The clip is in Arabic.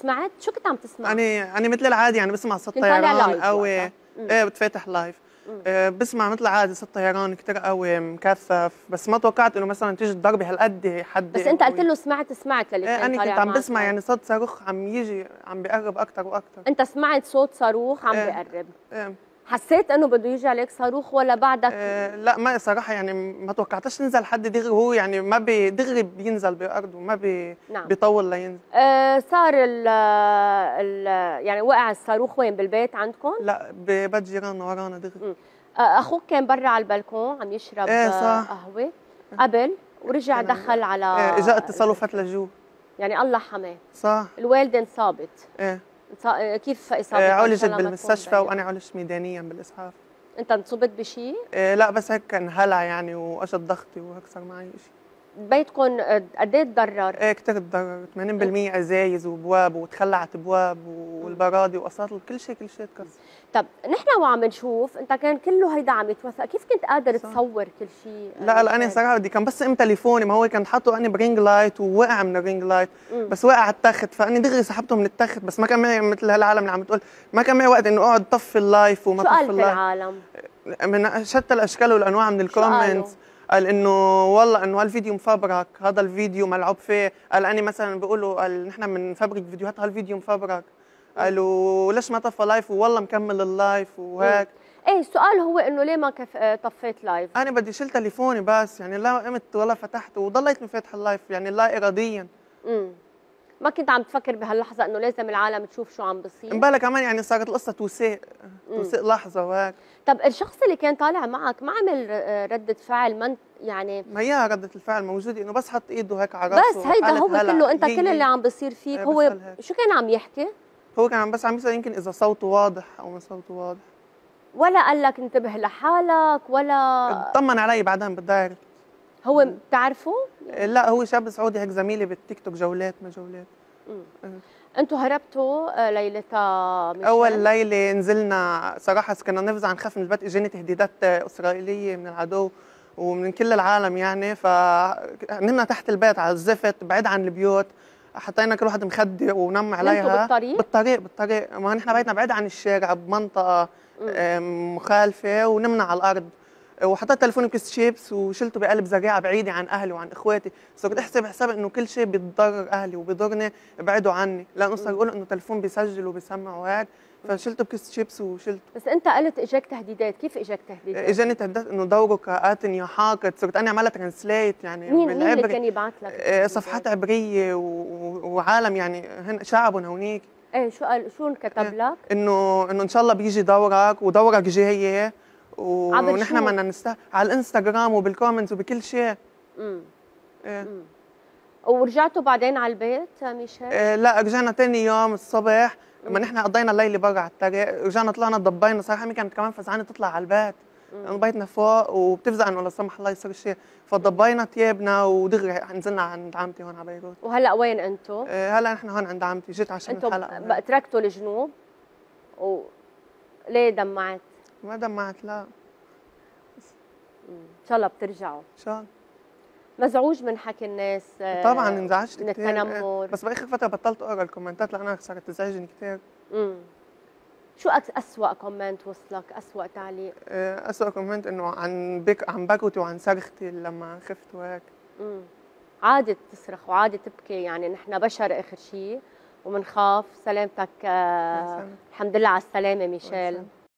سمعت شو كنت عم تسمع انا انا مثل العادي يعني بسمع صوت طيران قوي ايه بتفتح لايف بسمع مثل العادي صوت طيران كثير قوي مكثف بس ما توقعت انه مثلا تيجي الضربه هالقد حد بس انت قلت له سمعت سمعت للي ايه انا كنت عم بسمع يعني صوت صاروخ عم يجي عم بيقرب اكثر واكثر انت سمعت صوت صاروخ عم ايه بيقرب ايه حسيت انه بده يجي عليك صاروخ ولا بعدك أه لا ما صراحه يعني ما توقعتش ينزل حد دغري هو يعني ما بي دغري بينزل بارضه ما بي نعم. بيطول لينزل أه صار ال يعني وقع الصاروخ وين بالبيت عندكم لا ببيت جيراننا ورانا دغري آه، اخوك كان برا على البلكون عم يشرب أه صح. قهوه قبل ورجع دخل على إيه، اجى اتصاله فتله لجوه يعني الله حماه صح الوالده انصابت ايه كيف اصابتك؟ آه، عولجت بالمستشفى وانا عولجت ميدانيا بالاسعاف انت انصبت بشيء؟ آه، لا بس هيك كان هلع يعني واجت ضغطي وهيك صار معي شيء بيتكم قد ايه تضرر؟ ايه كثير تضرر 80% ازايز وابواب وتخلعت ابواب و... والبرادي وقصات كل شيء كل شيء تكسر طب نحن وعم نشوف انت كان كله هيدا عم يتوثق كيف كنت قادر صح. تصور كل شيء لا لا انا صراحه بدي كان بس ام تليفوني ما هو كان حاطه اني برينج لايت ووقع من الرينج لايت مم. بس وقع على التخت فاني دغري سحبته من التخت بس ما كان معي مثل هالعالم اللي عم تقول ما كان معي وقت انه اقعد طفي اللايف وما طفي اللايف العالم من شتى الاشكال والانواع من الكومنتس قال انه والله انه هالفيديو مفبرك هذا الفيديو ملعوب فيه قال اني مثلا بيقولوا قال نحن بنفبرك فيديوهات هالفيديو مفبرك قالوا ليش ما طفى لايف والله مكمل اللايف وهيك ايه السؤال هو انه ليه ما كف... آه، طفيت لايف انا بدي شيل تليفوني بس يعني لا قمت ولا فتحت وضليتني فاتحه اللايف يعني لا اراديا امم ما كنت عم تفكر بهاللحظه انه لازم العالم تشوف شو عم بصير امبارح كمان يعني صارت القصه توسيء توسيء لحظه وهيك طب الشخص اللي كان طالع معك ما عمل آه، رده فعل من يعني ما هي رده الفعل موجوده انه بس حط ايده هيك على راسه بس هيدا هو كله انت كل اللي عم بصير فيك إيه، هو شو كان عم يحكي هو كان بس عم يسال يمكن اذا صوته واضح او ما صوته واضح ولا قال لك انتبه لحالك ولا اطمن علي بعدين بالدايركت هو بتعرفه؟ لا هو شاب سعودي هيك زميلي بالتيك توك جولات ما جولات آه. انتوا هربتوا ليلتها آه، ليلة اول ليلة نزلنا صراحة كنا نفزع نخاف من البدء اجاني تهديدات اسرائيلية من العدو ومن كل العالم يعني فنمنا تحت البيت على الزفت بعيد عن البيوت حطينا كل واحد مخدي ونم عليها بالطريق بالطريق بالطريق ما نحن بيتنا بعيد عن الشارع بمنطقه مخالفه ونمنا على الارض وحطيت تليفوني بكيس شيبس وشلته بقلب زريعه بعيده عن اهلي وعن اخواتي صرت كنت احسب حساب انه كل شيء بيتضرر اهلي وبيضرني ابعدوا عني لانه صار يقولوا انه تليفون بيسجل وبيسمع وهيك فشلته بكيس شيبس وشلته بس انت قلت اجاك تهديدات كيف اجاك تهديدات اجاني تهديدات انه دورك قاتن يا حاقد صرت انا عملت ترانسليت يعني مين مين اللي كان يبعث لك إيه، صفحات عبريه وعالم يعني هن شعبهم هونيك ايه شو قال شو انكتب إيه، لك؟ انه انه ان شاء الله بيجي دورك ودورك جاي ونحن بدنا نستهل على الانستغرام وبالكومنتس وبكل شيء امم ايه ورجعتوا بعدين على البيت ميشيل؟ إيه لا رجعنا ثاني يوم الصبح ما نحن قضينا الليله برا على الطريق رجعنا طلعنا ضبينا صراحه امي كانت كمان فزعانه تطلع على البيت لانه يعني بيتنا فوق وبتفزع انه لا سمح الله يصير شيء فضبينا ثيابنا ودغري نزلنا عند عمتي هون على بيروت وهلا وين انتم؟ إيه هلا نحن هون عند عمتي جيت عشان الحلقه انتم تركتوا الجنوب و ليه دمعت؟ ما دمعت لا ان شاء الله بترجعوا ان شاء الله مزعوج من حكي الناس آه، طبعا انزعجت كثير من التنمر بس باخر فتره بطلت اقرا الكومنتات لانها صارت تزعجني كثير امم شو اسوء كومنت وصلك اسوء تعليق آه، اسوء كومنت انه عن بك عن بكوتي وعن صرختي لما خفت وهيك امم عادي تصرخ وعادي تبكي يعني نحن بشر اخر شيء ومنخاف سلامتك آه الحمد لله على السلامه ميشيل